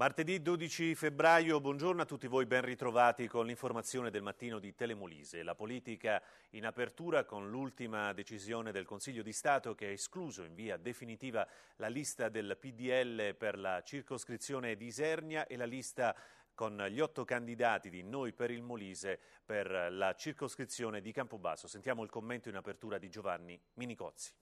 Martedì 12 febbraio, buongiorno a tutti voi, ben ritrovati con l'informazione del mattino di Telemolise. La politica in apertura con l'ultima decisione del Consiglio di Stato che ha escluso in via definitiva la lista del PDL per la circoscrizione di Isernia e la lista con gli otto candidati di Noi per il Molise per la circoscrizione di Campobasso. Sentiamo il commento in apertura di Giovanni Minicozzi.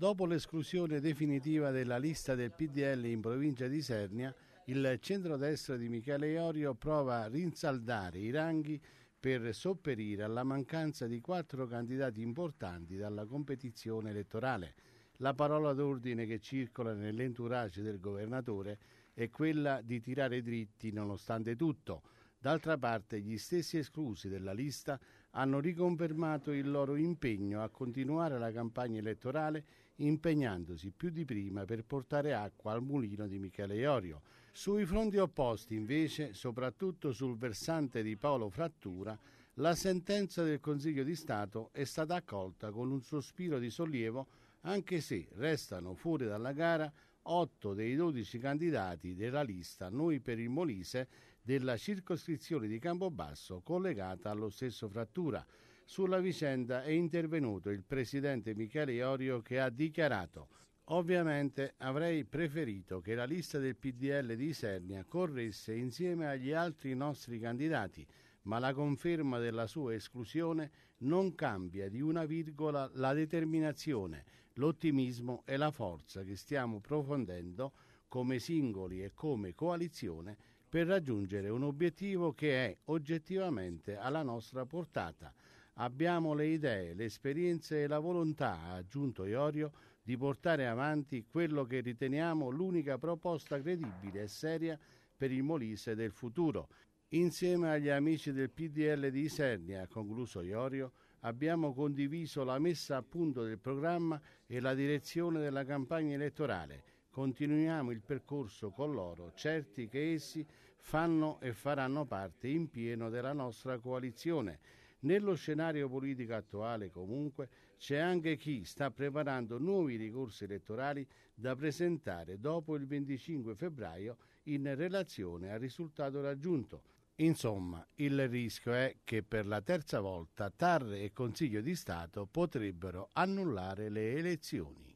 Dopo l'esclusione definitiva della lista del PDL in provincia di Sernia, il centrodestra di Michele Iorio prova a rinsaldare i ranghi per sopperire alla mancanza di quattro candidati importanti dalla competizione elettorale. La parola d'ordine che circola nell'entourage del governatore è quella di tirare dritti nonostante tutto. D'altra parte gli stessi esclusi della lista hanno riconfermato il loro impegno a continuare la campagna elettorale impegnandosi più di prima per portare acqua al mulino di Michele Iorio. Sui fronti opposti, invece, soprattutto sul versante di Paolo Frattura, la sentenza del Consiglio di Stato è stata accolta con un sospiro di sollievo, anche se restano fuori dalla gara 8 dei 12 candidati della lista Noi per il Molise della circoscrizione di Campobasso collegata allo stesso Frattura. Sulla vicenda è intervenuto il presidente Michele Iorio che ha dichiarato Ovviamente avrei preferito che la lista del PDL di Isernia corresse insieme agli altri nostri candidati, ma la conferma della sua esclusione non cambia di una virgola la determinazione, l'ottimismo e la forza che stiamo profondendo come singoli e come coalizione per raggiungere un obiettivo che è oggettivamente alla nostra portata – Abbiamo le idee, le esperienze e la volontà, ha aggiunto Iorio, di portare avanti quello che riteniamo l'unica proposta credibile e seria per il Molise del futuro. Insieme agli amici del PDL di Isernia, ha concluso Iorio, abbiamo condiviso la messa a punto del programma e la direzione della campagna elettorale. Continuiamo il percorso con loro, certi che essi fanno e faranno parte in pieno della nostra coalizione nello scenario politico attuale, comunque, c'è anche chi sta preparando nuovi ricorsi elettorali da presentare dopo il 25 febbraio in relazione al risultato raggiunto. Insomma, il rischio è che per la terza volta TAR e Consiglio di Stato potrebbero annullare le elezioni.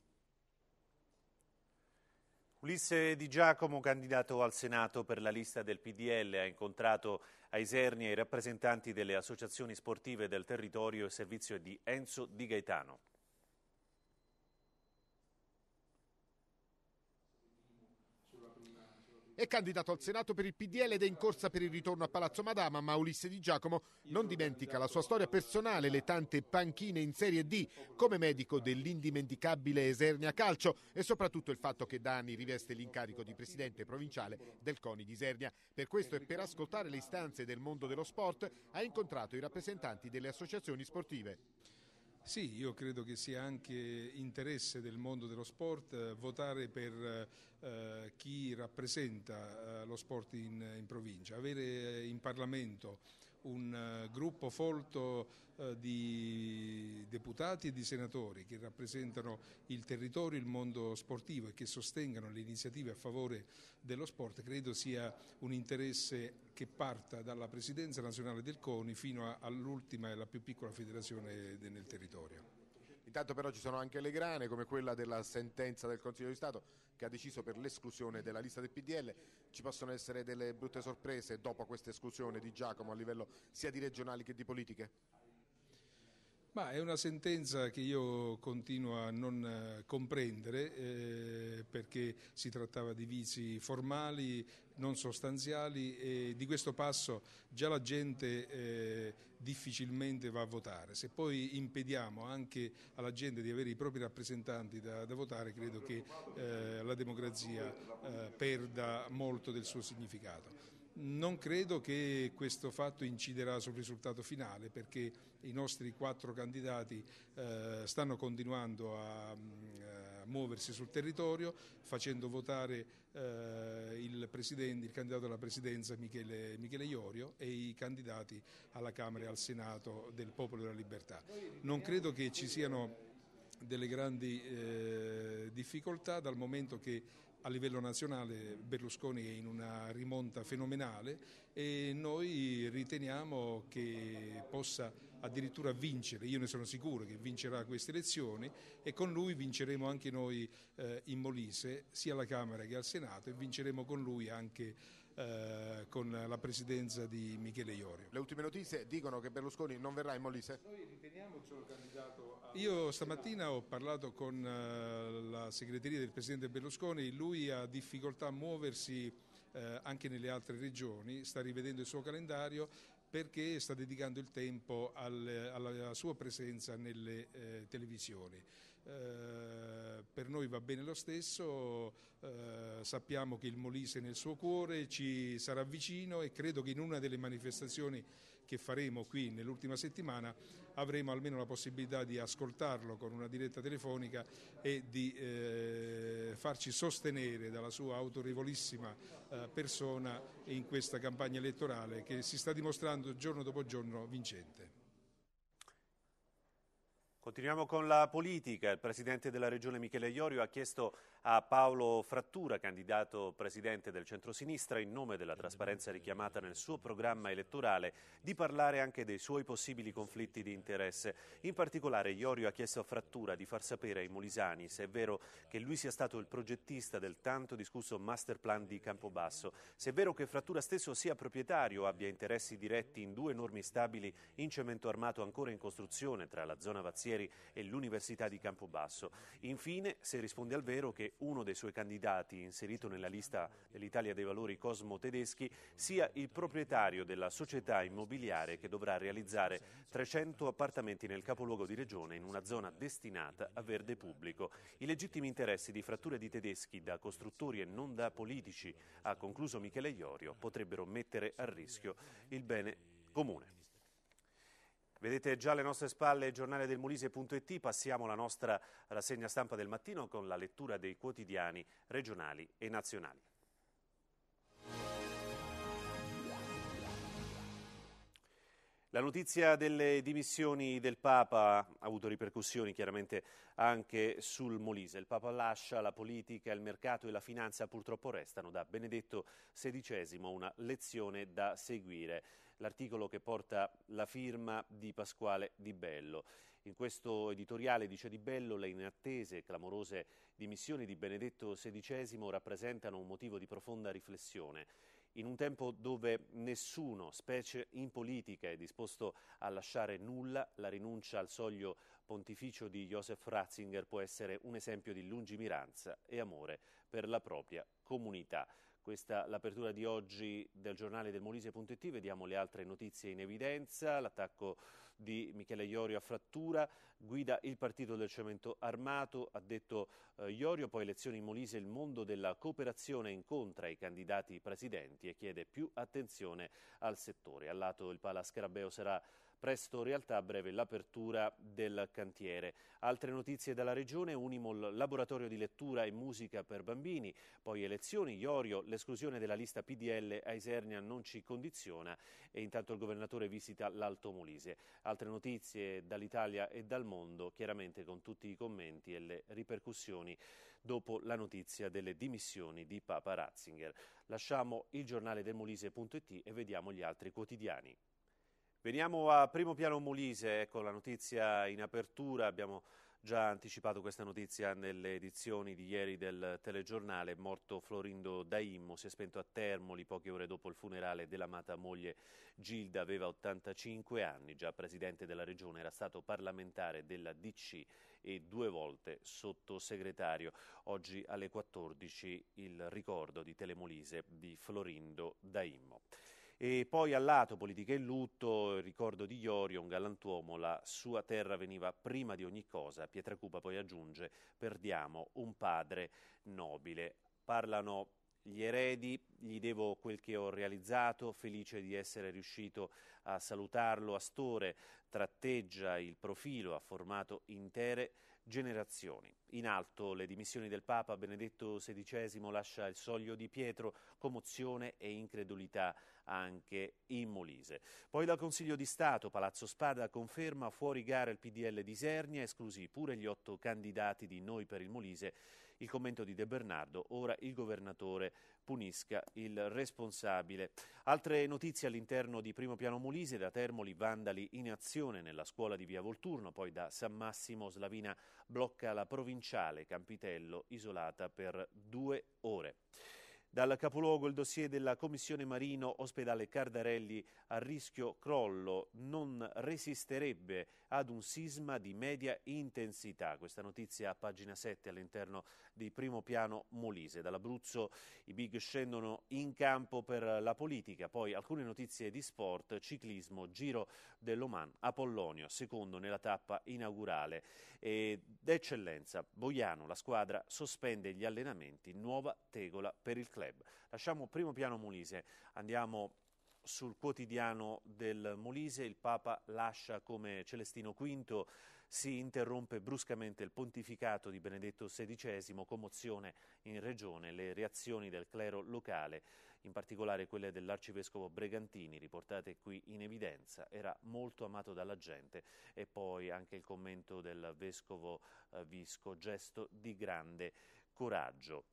Ulisse Di Giacomo, candidato al Senato per la lista del PDL, ha incontrato a Serni e ai rappresentanti delle associazioni sportive del territorio e servizio di Enzo Di Gaetano. È candidato al Senato per il PDL ed è in corsa per il ritorno a Palazzo Madama, ma Ulisse Di Giacomo non dimentica la sua storia personale, le tante panchine in Serie D come medico dell'indimenticabile Esernia Calcio e soprattutto il fatto che da anni riveste l'incarico di presidente provinciale del CONI di Esernia. Per questo e per ascoltare le istanze del mondo dello sport ha incontrato i rappresentanti delle associazioni sportive. Sì, io credo che sia anche interesse del mondo dello sport eh, votare per eh, chi rappresenta eh, lo sport in, in, provincia, avere eh, in Parlamento un uh, gruppo folto uh, di deputati e di senatori che rappresentano il territorio, il mondo sportivo e che sostengano le iniziative a favore dello sport credo sia un interesse che parta dalla Presidenza nazionale del CONI fino all'ultima e la più piccola federazione nel territorio. Intanto però ci sono anche le grane come quella della sentenza del Consiglio di Stato che ha deciso per l'esclusione della lista del PDL. Ci possono essere delle brutte sorprese dopo questa esclusione di Giacomo a livello sia di regionali che di politiche? Ma è una sentenza che io continuo a non eh, comprendere eh, perché si trattava di vizi formali, non sostanziali e di questo passo già la gente eh, difficilmente va a votare. Se poi impediamo anche alla gente di avere i propri rappresentanti da, da votare, credo che eh, la democrazia eh, perda molto del suo significato. Non credo che questo fatto inciderà sul risultato finale perché i nostri quattro candidati eh, stanno continuando a, mm, a, muoversi sul territorio facendo votare eh, il, il, candidato alla presidenza Michele, Michele, Iorio e i candidati alla Camera e al Senato del Popolo della Libertà. Non credo che ci siano delle grandi eh, difficoltà dal momento che a livello nazionale Berlusconi è in una rimonta fenomenale e noi riteniamo che possa addirittura vincere, io ne sono sicuro che vincerà queste elezioni e con lui vinceremo anche noi eh, in Molise, sia alla Camera che al Senato e vinceremo con lui anche eh, con la presidenza di Michele Iorio. Le ultime notizie dicono che Berlusconi non verrà in Molise? Noi riteniamo che suo candidato io stamattina ho parlato con eh, la segreteria del Presidente Berlusconi, lui ha difficoltà a muoversi eh, anche nelle altre regioni, sta rivedendo il suo calendario perché sta dedicando il tempo alla sua presenza nelle eh, televisioni. Eh, per noi va bene lo stesso, eh, sappiamo che il Molise nel suo cuore, ci sarà vicino e credo che in una delle manifestazioni che faremo qui nell'ultima settimana avremo almeno la possibilità di ascoltarlo con una diretta telefonica e di eh, farci sostenere dalla sua autorevolissima eh, persona in questa campagna elettorale che si sta dimostrando giorno dopo giorno vincente. Continuiamo con la politica. Il presidente della regione Michele Iorio ha chiesto a Paolo Frattura, candidato presidente del centrosinistra, in nome della trasparenza richiamata nel suo programma elettorale, di parlare anche dei suoi possibili conflitti di interesse. In particolare Iorio ha chiesto a Frattura di far sapere ai molisani se è vero che lui sia stato il progettista del tanto discusso master plan di Campobasso, se è vero che Frattura stesso sia proprietario, o abbia interessi diretti in due enormi stabili in cemento armato ancora in costruzione tra la zona Vazia Barbieri e l'Università di Campobasso. Infine, se risponde al vero che uno dei suoi candidati, inserito nella lista dell'Italia dei Valori Cosmo Tedeschi, sia il proprietario della società immobiliare che dovrà realizzare 300 appartamenti nel capoluogo di regione in una zona destinata a verde pubblico. I legittimi interessi di fratture di tedeschi da costruttori e non da politici, ha concluso Michele Iorio, potrebbero mettere a rischio il bene comune. Vedete già alle nostre spalle il giornale del Molise.it, passiamo alla nostra rassegna stampa del mattino con la lettura dei quotidiani regionali e nazionali. La notizia delle dimissioni del Papa ha avuto ripercussioni chiaramente anche sul Molise. Il Papa lascia la politica, il mercato e la finanza purtroppo restano da Benedetto XVI una lezione da seguire. L'articolo che porta la firma di Pasquale Di Bello. In questo editoriale dice Di Bello le inattese e clamorose dimissioni di Benedetto XVI rappresentano un motivo di profonda riflessione in un tempo dove nessuno, specie in politica, è disposto a lasciare nulla, la rinuncia al soglio pontificio di Joseph Ratzinger può essere un esempio di lungimiranza e amore per la propria comunità. Questa è l'apertura di oggi del giornale del Molise.it, vediamo le altre notizie in evidenza, l'attacco di Michele Iorio a frattura, guida il partito del cemento armato, ha detto eh, Iorio, poi elezioni in Molise, il mondo della cooperazione incontra i candidati presidenti e chiede più attenzione al settore. Al lato il Pala Scarabeo sarà presto realtà a breve l'apertura del cantiere. Altre notizie dalla regione, Unimol laboratorio di lettura e musica per bambini, poi elezioni, Iorio, l'esclusione della lista PDL a Isernia non ci condiziona e intanto il governatore visita l'Alto Molise. Altre notizie dall'Italia e dal mondo, chiaramente con tutti i commenti e le ripercussioni dopo la notizia delle dimissioni di Papa Ratzinger. Lasciamo il giornale del Molise.it e vediamo gli altri quotidiani. Veniamo a Primo Piano Molise, ecco la notizia in apertura, abbiamo già anticipato questa notizia nelle edizioni di ieri del telegiornale, morto Florindo Daimmo, si è spento a Termoli poche ore dopo il funerale dell'amata moglie Gilda, aveva 85 anni, già presidente della regione, era stato parlamentare della DC e due volte sottosegretario. Oggi alle 14 il ricordo di Telemolise di Florindo Daimmo. E poi al lato politica e lutto, il ricordo di Iorio, un galantuomo, la sua terra veniva prima di ogni cosa. Pietra Pietracupa poi aggiunge, perdiamo un padre nobile. Parlano gli eredi, gli devo quel che ho realizzato, felice di essere riuscito a salutarlo. Astore tratteggia il profilo, ha formato intere generazioni. In alto le dimissioni del Papa Benedetto XVI lascia il soglio di Pietro, commozione e incredulità anche in Molise. Poi dal Consiglio di Stato, Palazzo Spada conferma fuori gara il PDL di Sernia, esclusi pure gli otto candidati di Noi per il Molise. Il commento di De Bernardo, ora il governatore punisca il responsabile. Altre notizie all'interno di Primo Piano Molise, da Termoli vandali in azione nella scuola di Via Volturno, poi da San Massimo Slavina blocca la provinciale Campitello isolata per due ore. Dal capoluogo il dossier della Commissione Marino Ospedale Cardarelli a rischio crollo non resisterebbe ad un sisma di media intensità. Questa notizia a pagina 7 all'interno di primo piano Molise. Dall'Abruzzo i big scendono in campo per la politica, poi alcune notizie di sport, ciclismo, giro dell'Oman, Apollonio, secondo nella tappa inaugurale. Ed eccellenza, Boiano, la squadra sospende gli allenamenti, nuova tegola per il club. Lasciamo primo piano Molise, andiamo sul quotidiano del Molise, il Papa lascia come Celestino V si interrompe bruscamente il pontificato di Benedetto XVI, commozione in regione, le reazioni del clero locale, in particolare quelle dell'arcivescovo Bregantini, riportate qui in evidenza, era molto amato dalla gente e poi anche il commento del vescovo eh, Visco, gesto di grande coraggio.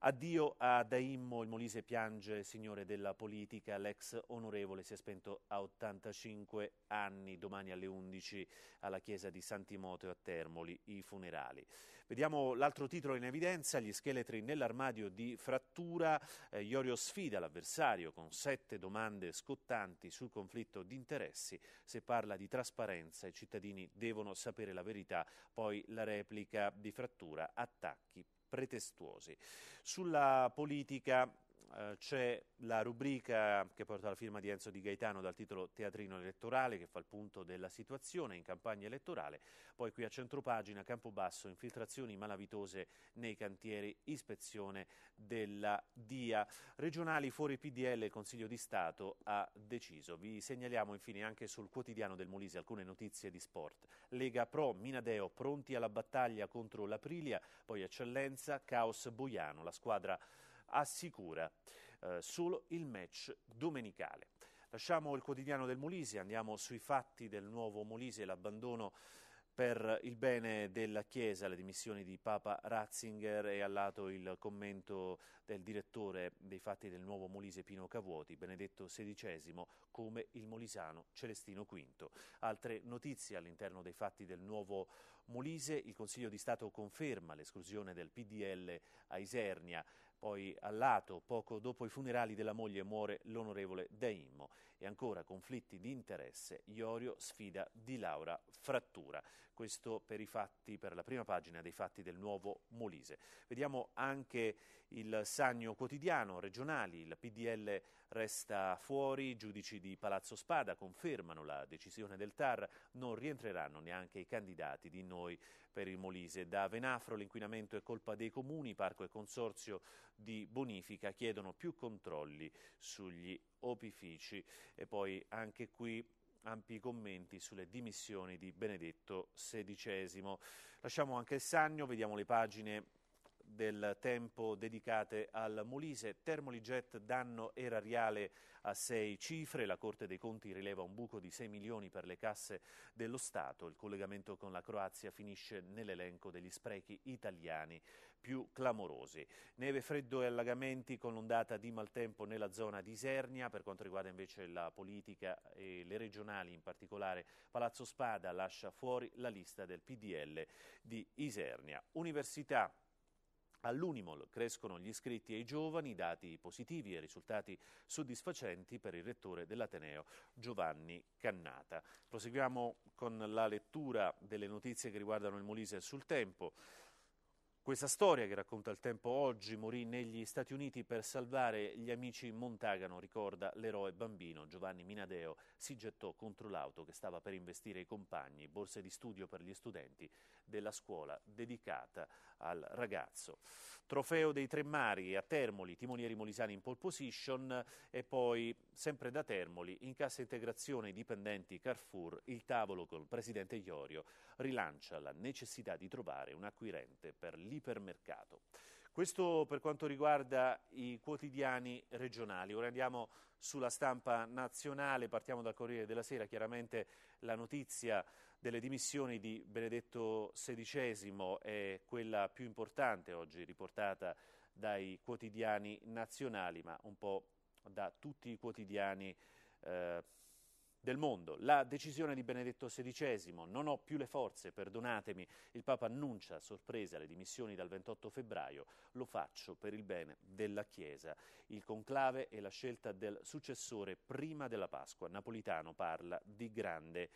Addio a Daimmo, il Molise piange, signore della politica, l'ex onorevole si è spento a 85 anni, domani alle 11 alla chiesa di Santimoteo a Termoli, i funerali. Vediamo l'altro titolo in evidenza, gli scheletri nell'armadio di frattura, eh, Iorio sfida l'avversario con sette domande scottanti sul conflitto di interessi, se parla di trasparenza i cittadini devono sapere la verità, poi la replica di frattura, attacchi pretestuosi. Sulla politica eh, c'è la rubrica che porta la firma di Enzo Di Gaetano dal titolo Teatrino elettorale che fa il punto della situazione in campagna elettorale, poi qui a centropagina Campobasso infiltrazioni malavitose nei cantieri, ispezione della DIA. Regionali fuori PDL il Consiglio di Stato ha deciso. Vi segnaliamo infine anche sul quotidiano del Molise alcune notizie di sport. Lega Pro, Minadeo pronti alla battaglia contro l'Aprilia, poi Eccellenza, Caos Boiano, la squadra assicura eh, solo il match domenicale. Lasciamo il quotidiano del Molise, andiamo sui fatti del nuovo Molise, l'abbandono per il bene della Chiesa, le dimissioni di Papa Ratzinger e al lato il commento del direttore dei fatti del nuovo Molise Pino Cavuoti, Benedetto XVI come il molisano Celestino V. Altre notizie all'interno dei fatti del nuovo Molise, il Consiglio di Stato conferma l'esclusione del PDL a Isernia poi a lato, poco dopo i funerali della moglie, muore l'onorevole Daimmo. E ancora conflitti di interesse, Iorio sfida Di Laura frattura. Questo per i fatti, per la prima pagina dei fatti del nuovo Molise. Vediamo anche il Sagno Quotidiano, regionali, il PDL resta fuori, i giudici di Palazzo Spada confermano la decisione del TAR, non rientreranno neanche i candidati di noi per il Molise. Da Venafro l'inquinamento è colpa dei comuni, Parco e Consorzio di Bonifica chiedono più controlli sugli opifici e poi anche qui ampi commenti sulle dimissioni di Benedetto XVI. Lasciamo anche il Sagno, vediamo le pagine del tempo dedicate al Molise. Termoliget danno erariale a sei cifre, la Corte dei Conti rileva un buco di 6 milioni per le casse dello Stato, il collegamento con la Croazia finisce nell'elenco degli sprechi italiani più clamorosi. Neve, freddo e allagamenti con l'ondata di maltempo nella zona di Isernia, per quanto riguarda invece la politica e le regionali, in particolare Palazzo Spada lascia fuori la lista del PDL di Isernia. Università All'Unimol crescono gli iscritti e i giovani, dati positivi e risultati soddisfacenti per il rettore dell'Ateneo Giovanni Cannata. Proseguiamo con la lettura delle notizie che riguardano il Molise sul tempo. Questa storia che racconta il tempo oggi morì negli Stati Uniti per salvare gli amici Montagano, ricorda l'eroe bambino Giovanni Minadeo, si gettò contro l'auto che stava per investire i compagni, borse di studio per gli studenti della scuola dedicata al ragazzo. Trofeo dei Tre Mari a Termoli, Timonieri Molisani in pole position e poi Sempre da Termoli, in cassa integrazione dipendenti Carrefour, il tavolo col presidente Iorio rilancia la necessità di trovare un acquirente per l'ipermercato. Questo per quanto riguarda i quotidiani regionali. Ora andiamo sulla stampa nazionale, partiamo dal Corriere della Sera, chiaramente la notizia delle dimissioni di Benedetto XVI è quella più importante oggi riportata dai quotidiani nazionali, ma un po' da tutti i quotidiani eh, del mondo. La decisione di Benedetto XVI, non ho più le forze, perdonatemi, il Papa annuncia sorpresa le dimissioni dal 28 febbraio, lo faccio per il bene della Chiesa. Il conclave e la scelta del successore prima della Pasqua. Napolitano parla di grande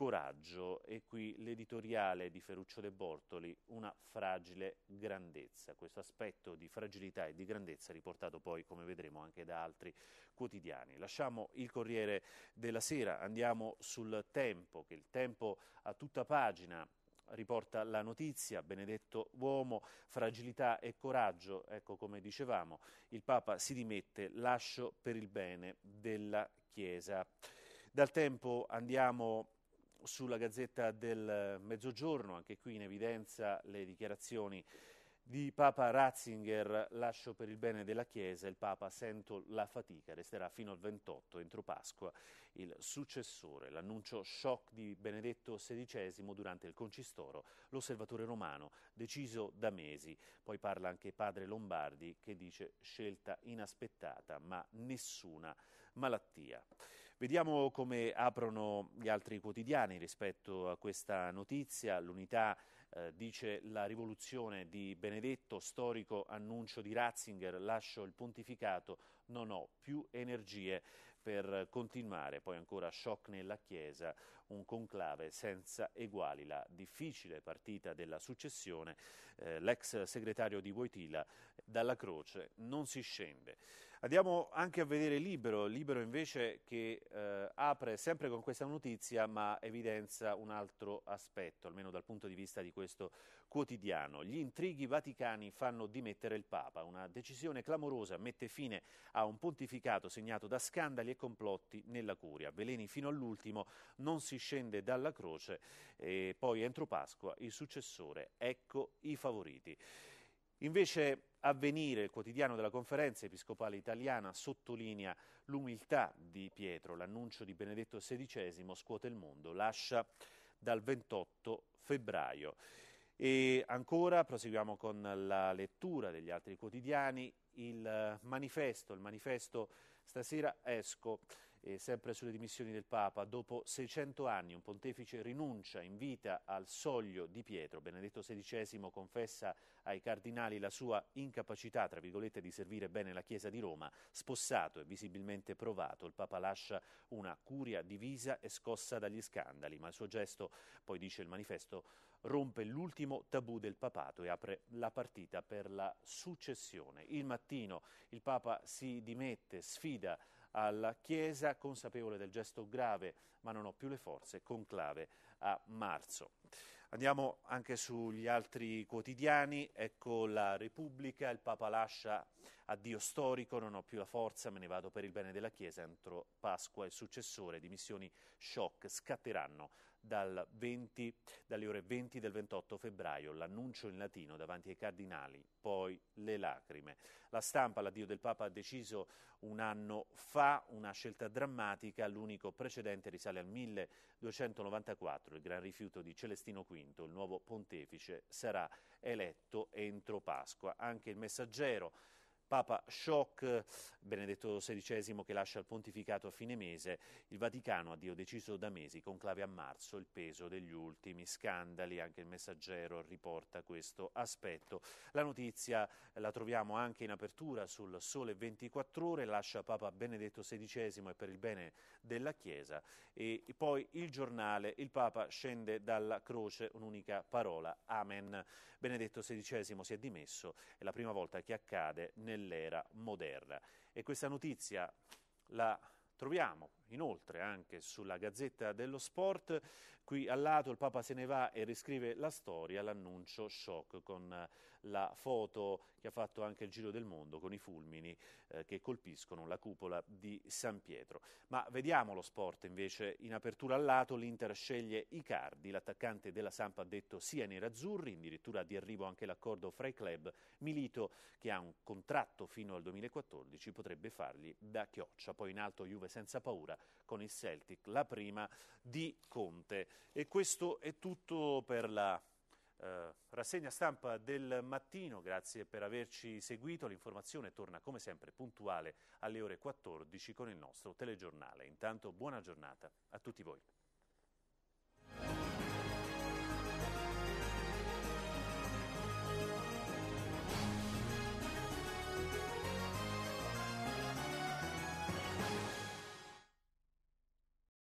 coraggio e qui l'editoriale di Ferruccio De Bortoli, una fragile grandezza, questo aspetto di fragilità e di grandezza riportato poi come vedremo anche da altri quotidiani. Lasciamo il Corriere della Sera, andiamo sul tempo, che il tempo a tutta pagina riporta la notizia, benedetto uomo, fragilità e coraggio, ecco come dicevamo, il Papa si dimette, lascio per il bene della Chiesa. Dal tempo andiamo sulla Gazzetta del Mezzogiorno, anche qui in evidenza le dichiarazioni di Papa Ratzinger, lascio per il bene della Chiesa, il Papa sento la fatica, resterà fino al 28, entro Pasqua, il successore. L'annuncio shock di Benedetto XVI durante il concistoro, l'osservatore romano, deciso da mesi. Poi parla anche padre Lombardi che dice scelta inaspettata ma nessuna malattia. Vediamo come aprono gli altri quotidiani rispetto a questa notizia. L'unità eh, dice la rivoluzione di Benedetto, storico annuncio di Ratzinger, lascio il pontificato, non ho più energie per continuare. Poi ancora shock nella Chiesa, un conclave senza eguali, la difficile partita della successione. Eh, l'ex segretario di Voitila dalla croce non si scende. Andiamo anche a vedere Libero, Libero invece che eh, apre sempre con questa notizia ma evidenzia un altro aspetto, almeno dal punto di vista di questo quotidiano. Gli intrighi vaticani fanno dimettere il Papa, una decisione clamorosa mette fine a un pontificato segnato da scandali e complotti nella curia. Veleni fino all'ultimo non si scende dalla croce e poi entro Pasqua il successore, ecco i favoriti. Invece Avvenire, il quotidiano della conferenza episcopale italiana, sottolinea l'umiltà di Pietro. L'annuncio di Benedetto XVI scuote il mondo, lascia dal 28 febbraio. E ancora proseguiamo con la lettura degli altri quotidiani. Il manifesto, il manifesto stasera esco. E eh, sempre sulle dimissioni del Papa, dopo 600 anni un pontefice rinuncia in vita al soglio di Pietro. Benedetto XVI confessa ai cardinali la sua incapacità, tra virgolette, di servire bene la Chiesa di Roma. Spossato e visibilmente provato, il Papa lascia una curia divisa e scossa dagli scandali, ma il suo gesto, poi dice il manifesto, rompe l'ultimo tabù del papato e apre la partita per la successione. Il mattino il Papa si dimette, sfida alla Chiesa, consapevole del gesto grave, ma non ho più le forze, conclave a marzo. Andiamo anche sugli altri quotidiani, ecco la Repubblica, il Papa lascia addio storico, non ho più la forza, me ne vado per il bene della Chiesa, entro Pasqua il successore dimissioni shock scatteranno 20, dalle ore 20 del 28 febbraio, l'annuncio in latino davanti ai cardinali, poi le lacrime. La stampa, l'addio del Papa ha deciso un anno fa una scelta drammatica, l'unico precedente risale al 1294, il gran rifiuto di Celestino V, il nuovo pontefice sarà eletto entro Pasqua. Anche il messaggero Papa Shock, Benedetto XVI che lascia il pontificato a fine mese, il Vaticano, addio deciso da mesi, conclave a marzo il peso degli ultimi scandali, anche il messaggero riporta questo aspetto. La notizia la troviamo anche in apertura sul Sole 24 Ore, lascia Papa Benedetto XVI e per il bene della Chiesa e poi il giornale, il Papa scende dalla croce, un'unica parola, Amen. Benedetto XVI si è dimesso, è la prima volta che accade nel dell'era moderna. E questa notizia la Troviamo inoltre anche sulla Gazzetta dello Sport Qui al lato il Papa se ne va e riscrive la storia, l'annuncio shock con la foto che ha fatto anche il giro del mondo con i fulmini eh, che colpiscono la cupola di San Pietro. Ma vediamo lo sport invece. In apertura al lato l'Inter sceglie Icardi, l'attaccante della Sampa ha detto sia sì ai nerazzurri, addirittura di arrivo anche l'accordo fra i club. Milito, che ha un contratto fino al 2014, potrebbe fargli da chioccia. Poi in alto Juve senza paura con il Celtic, la prima di Conte. E questo è tutto per la eh, rassegna stampa del mattino. Grazie per averci seguito. L'informazione torna come sempre puntuale alle ore 14 con il nostro telegiornale. Intanto buona giornata a tutti voi.